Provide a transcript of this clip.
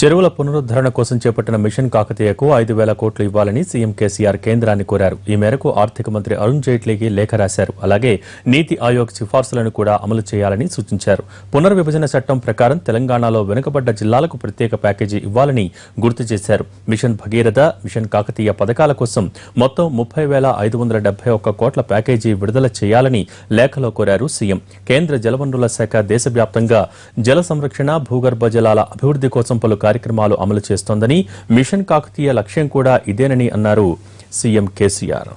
చెరువుల పునరుద్ధరణ కోసం చేపట్టిన మిషన్ కాకతీయకు ఐదు వేల కోట్లు ఇవ్వాలని సీఎం కేసీఆర్ కేంద్రాన్ని కోరారు ఈ మేరకు ఆర్థిక మంత్రి అరుణ్ జైట్లీకి లేఖ రాశారు అలాగే నీతి ఆయోగ్ సిఫార్సులను కూడా అమలు చేయాలని సూచించారు పునర్విభజన చట్టం ప్రకారం తెలంగాణలో వెనుకబడ్డ జిల్లాలకు ప్రత్యేక ప్యాకేజీ ఇవ్వాలని గుర్తు చేశారు మిషన్ భగీరథ మిషన్ కాకతీయ పథకాల కోసం మొత్తం ముప్పై వేల ఐదు వందల డెబ్బై ఒక్క కోట్ల ప్యాకేజీ విడుదల చేయాలని లేఖలో కోరారు సీఎం కేంద్ర జలవనరుల శాఖ దేశవ్యాప్తంగా జల సంరక్షణ భూగర్భ జలాల అభివృద్ధి కోసం పలు కార్యక్రమాలు అమలు చేస్తోందని మిషన్ కాకతీయ లక్ష్యం కూడా ఇదేనని అన్నారు సీఎం కేసీఆర్